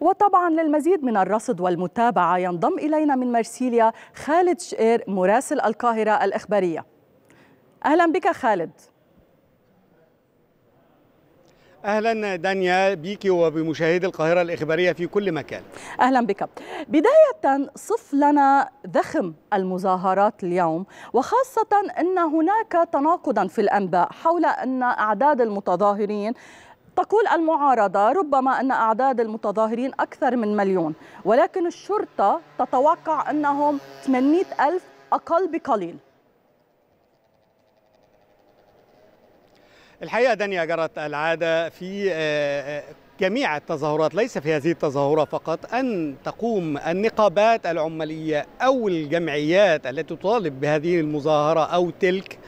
وطبعا للمزيد من الرصد والمتابعة ينضم إلينا من مرسيليا خالد شئر مراسل القاهرة الإخبارية أهلا بك خالد اهلا دانيا بيك وبمشاهدي القاهره الاخباريه في كل مكان اهلا بك بدايه صف لنا ذخم المظاهرات اليوم وخاصه ان هناك تناقضا في الانباء حول ان اعداد المتظاهرين تقول المعارضة ربما أن أعداد المتظاهرين أكثر من مليون ولكن الشرطة تتوقع أنهم 800 ألف أقل بقليل الحقيقه دانيا جرت العاده في آه، آه، جميع التظاهرات ليس في هذه التظاهرة فقط أن تقوم النقابات العمالية أو الجمعيات التي تطالب بهذه المظاهرة أو تلك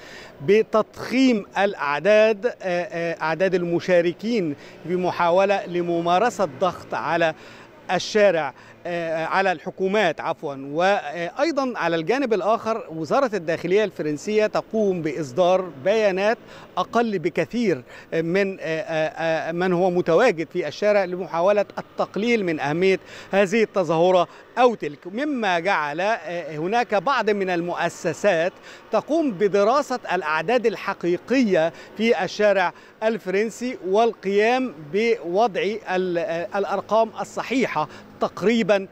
بتضخيم الأعداد آه، آه، أعداد المشاركين بمحاولة لممارسة ضغط على الشارع آه، آه، على الحكومات عفوا وايضا على الجانب الاخر وزاره الداخليه الفرنسيه تقوم باصدار بيانات اقل بكثير من آه، من هو متواجد في الشارع لمحاوله التقليل من اهميه هذه التظاهره او تلك مما جعل هناك بعض من المؤسسات تقوم بدراسه الاعداد الحقيقيه في الشارع الفرنسي والقيام بوضع الارقام الصحيحه تقريبا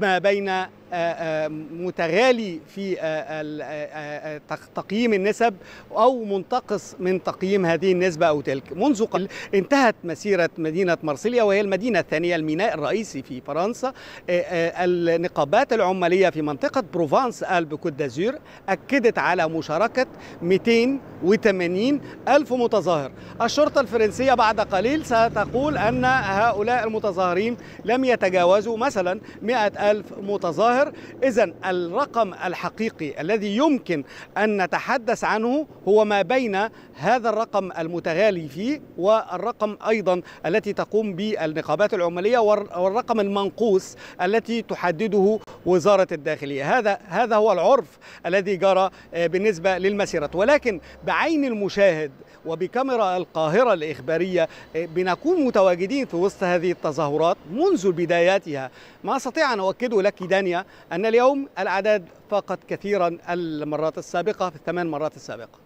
ما بين آه، آه، متغالي في آه، تقييم النسب او منتقص من تقييم هذه النسبه او تلك منذ قبل انتهت مسيره مدينه مارسيليا وهي المدينه الثانيه الميناء الرئيسي في فرنسا النقابات العماليه في منطقه بروفانس الب كوت دازور اكدت على مشاركه 280 الف متظاهر الشرطه الفرنسيه بعد قليل ستقول ان هؤلاء المتظاهرين لم يتجاوزوا مثلا 100 الف متظاهر الظاهر إذا الرقم الحقيقي الذي يمكن أن نتحدث عنه هو ما بين هذا الرقم المتغالي فيه والرقم أيضا التي تقوم به النقابات العمالية والرقم المنقوص التي تحدده وزارة الداخلية هذا هذا هو العرف الذي جرى آه، بالنسبة للمسيرات ولكن بعين المشاهد وبكاميرا القاهرة الإخبارية آه، بنكون متواجدين في وسط هذه التظاهرات منذ بداياتها ما أستطيع أن أؤكده لك دانيا أن اليوم الأعداد فاقت كثيرا المرات السابقة في الثمان مرات السابقة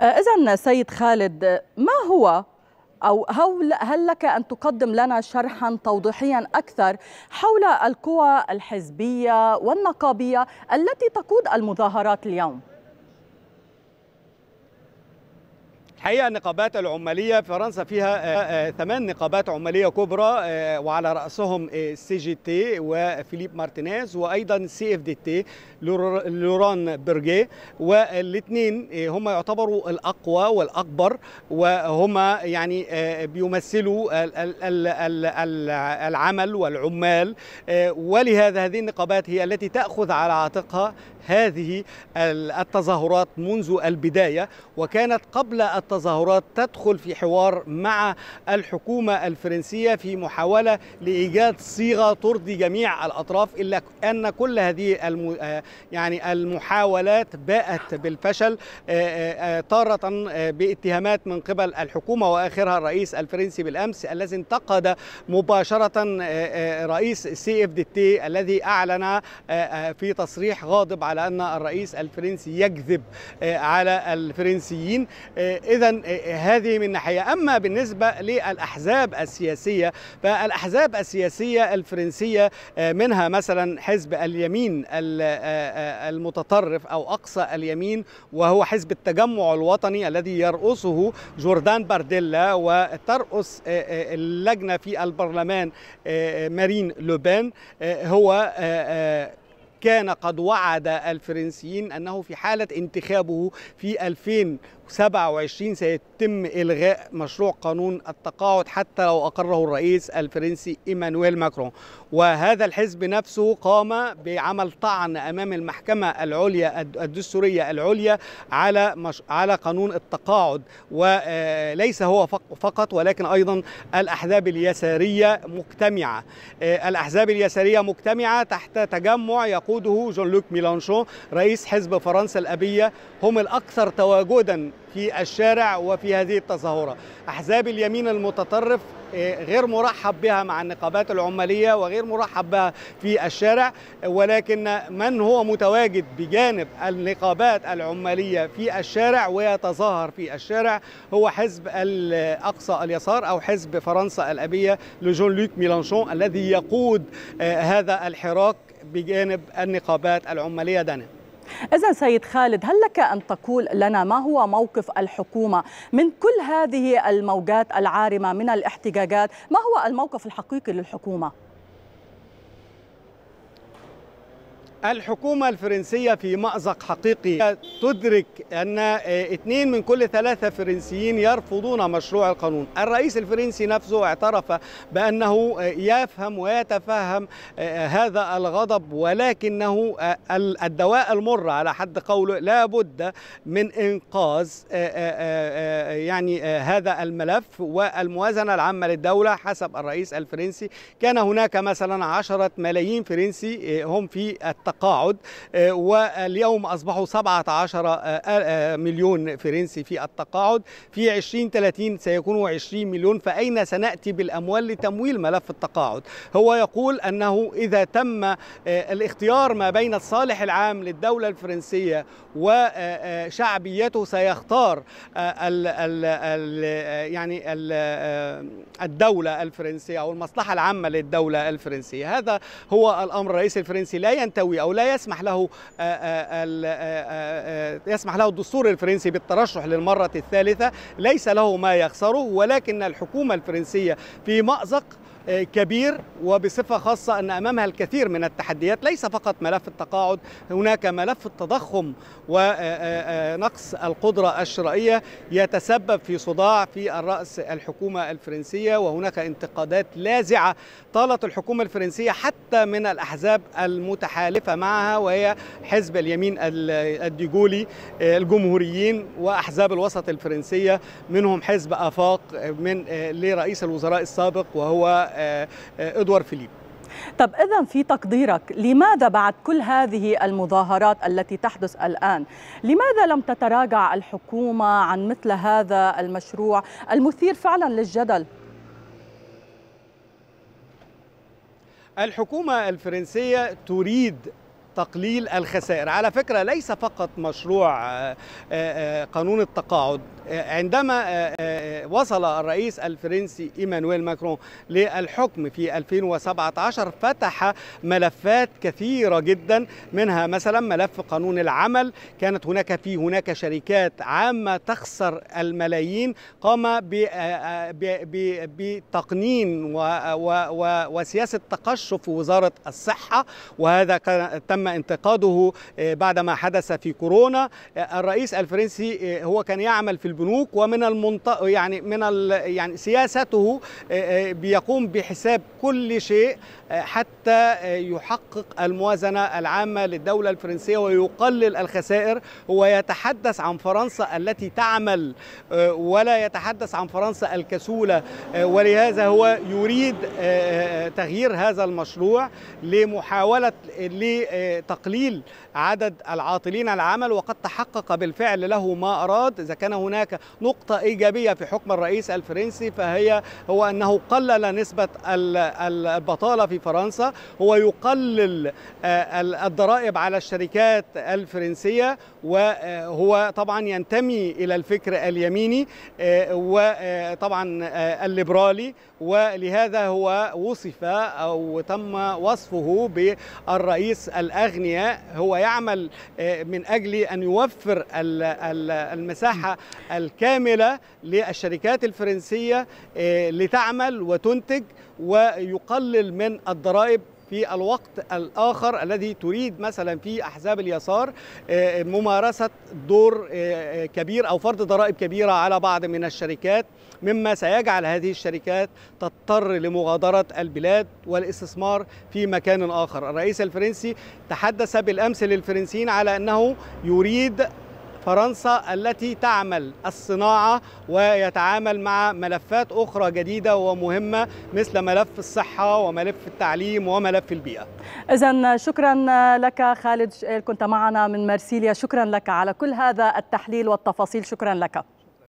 آه، إذا سيد خالد ما هو أو هل لك أن تقدم لنا شرحا توضيحيا أكثر حول القوى الحزبية والنقابية التي تقود المظاهرات اليوم؟ الحقيقه النقابات العماليه فرنسا فيها آه، آه، ثمان نقابات عماليه كبرى آه، وعلى راسهم سي جي تي وفيليب مارتينيز وايضا سي اف دي تي لوران برجي والاثنين هم يعتبروا الاقوى والاكبر وهما يعني بيمثلوا العمل والعمال ولهذا هذه النقابات هي التي تاخذ على عاتقها هذه التظاهرات منذ البداية وكانت قبل التظاهرات تدخل في حوار مع الحكومة الفرنسية في محاولة لإيجاد صيغة ترضي جميع الأطراف إلا أن كل هذه آه، يعني المحاولات باءت بالفشل تارة آه، آه، باتهامات من قبل الحكومة وآخرها الرئيس الفرنسي بالأمس الذي انتقد مباشرة رئيس سي اف دي تي الذي أعلن في تصريح غاضب على على أن الرئيس الفرنسي يكذب آه، على الفرنسيين آه، إذا آه، هذه من ناحية أما بالنسبة للأحزاب السياسية فالأحزاب السياسية الفرنسية منها مثلا حزب اليمين المتطرف أو أقصى اليمين وهو حزب التجمع الوطني الذي يرأسه جوردان بارديلا وترأس اللجنة في البرلمان مارين لوبان هو كان قد وعد الفرنسيين أنه في حالة انتخابه في 2000 27 سيتم إلغاء مشروع قانون التقاعد حتى لو أقره الرئيس الفرنسي إيمانويل ماكرون وهذا الحزب نفسه قام بعمل طعن أمام المحكمة العليا الدستورية العليا على مش... على قانون التقاعد وليس آه، هو فقط ولكن أيضا الأحزاب اليسارية مجتمعة آه، الأحزاب اليسارية مجتمعة تحت تجمع يقوده جون لوك ميلانشون رئيس حزب فرنسا الأبية هم الأكثر تواجدا في الشارع وفي هذه التظاهرة أحزاب اليمين المتطرف آه، غير مرحب بها مع النقابات العمالية وغير مرحب بها في الشارع ولكن من هو متواجد بجانب النقابات العمالية في الشارع ويتظاهر في الشارع هو حزب الأقصى اليسار أو حزب فرنسا الأبية لجون لوك ميلانشون الذي يقود آه، هذا الحراك بجانب النقابات العمالية دانا إذا سيد خالد هل لك أن تقول لنا ما هو موقف الحكومة من كل هذه الموجات العارمة من الاحتجاجات ما هو الموقف الحقيقي للحكومة؟ الحكومة الفرنسية في مأزق حقيقي تدرك أن اثنين آه، من كل ثلاثة فرنسيين يرفضون مشروع القانون الرئيس الفرنسي نفسه اعترف بأنه آه، يفهم ويتفهم آه، هذا الغضب ولكنه الدواء المر على حد قوله لا بد من إنقاذ يعني هذا الملف والموازنة العامة للدولة حسب الرئيس الفرنسي كان هناك مثلا عشرة ملايين فرنسي هم في التقليد التقاعد آه، واليوم أصبحوا 17 آه، آه، مليون فرنسي في التقاعد في 2030 سيكونوا 20 مليون فأين سنأتي بالأموال لتمويل ملف التقاعد هو يقول أنه إذا تم الاختيار ما بين الصالح العام للدولة الفرنسية وشعبيته سيختار الـ الـ الـ يعني الـ الدولة الفرنسية أو المصلحة العامة للدولة الفرنسية هذا هو الأمر الرئيس الفرنسي لا ينتوي او لا يسمح له آه، آه، آه، يسمح له الدستور الفرنسي بالترشح للمره الثالثه ليس له ما يخسره ولكن الحكومه الفرنسيه في مازق كبير وبصفة خاصة أن أمامها الكثير من التحديات ليس فقط ملف التقاعد هناك ملف التضخم ونقص القدرة الشرائية يتسبب في صداع في الرأس الحكومة الفرنسية وهناك انتقادات لاذعة طالت الحكومة الفرنسية حتى من الأحزاب المتحالفة معها وهي حزب اليمين الديجولي الجمهوريين وأحزاب الوسط الفرنسية منهم حزب آفاق من لرئيس الوزراء السابق وهو آه، آه، ادوار فيليب طب اذا في تقديرك لماذا بعد كل هذه المظاهرات التي تحدث الان لماذا لم تتراجع الحكومه عن مثل هذا المشروع المثير فعلا للجدل الحكومه الفرنسيه تريد تقليل الخسائر على فكرة ليس فقط مشروع آه، آه، آه، قانون التقاعد عندما وصل الرئيس الفرنسي إيمانويل ماكرون للحكم في 2017 فتح ملفات كثيرة جدا منها مثلا ملف قانون العمل كانت هناك في هناك شركات عامة تخسر الملايين قام بتقنين وسياسة تقشف وزارة الصحة وهذا تم تم انتقاده آه، بعد ما حدث في كورونا آه، الرئيس الفرنسي آه، هو كان يعمل في البنوك ومن المنط... يعني من ال... يعني سياسته بيقوم بحساب كل شيء حتى يحقق الموازنه العامه للدوله الفرنسيه ويقلل الخسائر هو يتحدث عن فرنسا التي تعمل ولا يتحدث عن فرنسا الكسوله ولهذا هو يريد تغيير هذا المشروع لمحاوله تقليل عدد العاطلين عن العمل وقد تحقق بالفعل له ما أراد إذا كان هناك نقطة إيجابية في حكم الرئيس الفرنسي فهي هو أنه قلل نسبة البطالة في فرنسا هو يقلل آه، الضرائب على الشركات الفرنسية وهو آه، طبعا ينتمي إلى الفكر اليميني آه، وطبعا الليبرالي ولهذا هو وصف أو تم وصفه بالرئيس الآن الاغنياء هو يعمل آه، من اجل ان يوفر المساحه الكامله للشركات الفرنسيه آه، لتعمل وتنتج ويقلل من الضرائب في الوقت الآخر الذي تريد مثلا في أحزاب اليسار آه، ممارسة دور آه، آه، كبير أو فرض ضرائب كبيرة على بعض من الشركات مما سيجعل هذه الشركات تضطر لمغادرة البلاد والاستثمار في مكان آخر الرئيس الفرنسي تحدث بالأمس للفرنسيين على أنه يريد فرنسا التي تعمل الصناعة ويتعامل مع ملفات أخرى جديدة ومهمة مثل ملف الصحة وملف التعليم وملف البيئة إذا شكرا لك خالد إيه، كنت معنا من مرسيليا شكرا لك على كل هذا التحليل والتفاصيل شكرا لك